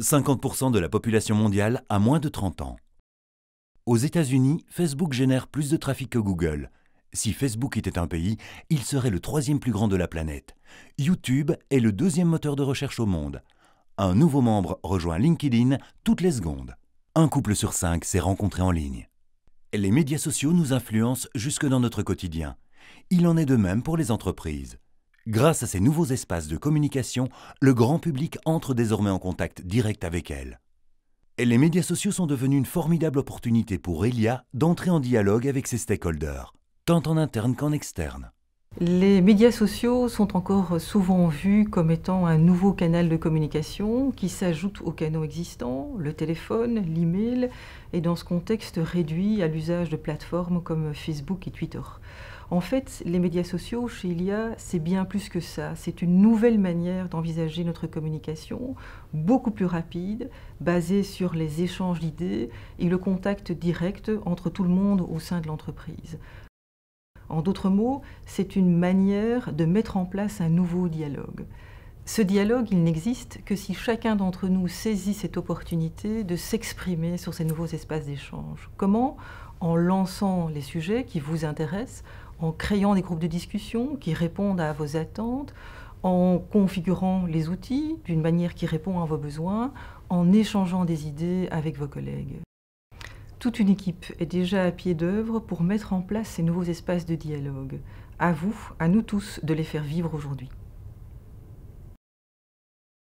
50% de la population mondiale a moins de 30 ans. Aux États-Unis, Facebook génère plus de trafic que Google. Si Facebook était un pays, il serait le troisième plus grand de la planète. YouTube est le deuxième moteur de recherche au monde. Un nouveau membre rejoint LinkedIn toutes les secondes. Un couple sur cinq s'est rencontré en ligne. Les médias sociaux nous influencent jusque dans notre quotidien. Il en est de même pour les entreprises. Grâce à ces nouveaux espaces de communication, le grand public entre désormais en contact direct avec elle. Et les médias sociaux sont devenus une formidable opportunité pour Elia d'entrer en dialogue avec ses stakeholders, tant en interne qu'en externe. Les médias sociaux sont encore souvent vus comme étant un nouveau canal de communication qui s'ajoute aux canaux existants, le téléphone, l'email, et dans ce contexte réduit à l'usage de plateformes comme Facebook et Twitter. En fait, les médias sociaux chez Ilia, c'est bien plus que ça. C'est une nouvelle manière d'envisager notre communication, beaucoup plus rapide, basée sur les échanges d'idées et le contact direct entre tout le monde au sein de l'entreprise. En d'autres mots, c'est une manière de mettre en place un nouveau dialogue. Ce dialogue, il n'existe que si chacun d'entre nous saisit cette opportunité de s'exprimer sur ces nouveaux espaces d'échange. Comment En lançant les sujets qui vous intéressent, en créant des groupes de discussion qui répondent à vos attentes, en configurant les outils d'une manière qui répond à vos besoins, en échangeant des idées avec vos collègues. Toute une équipe est déjà à pied d'œuvre pour mettre en place ces nouveaux espaces de dialogue. À vous, à nous tous, de les faire vivre aujourd'hui.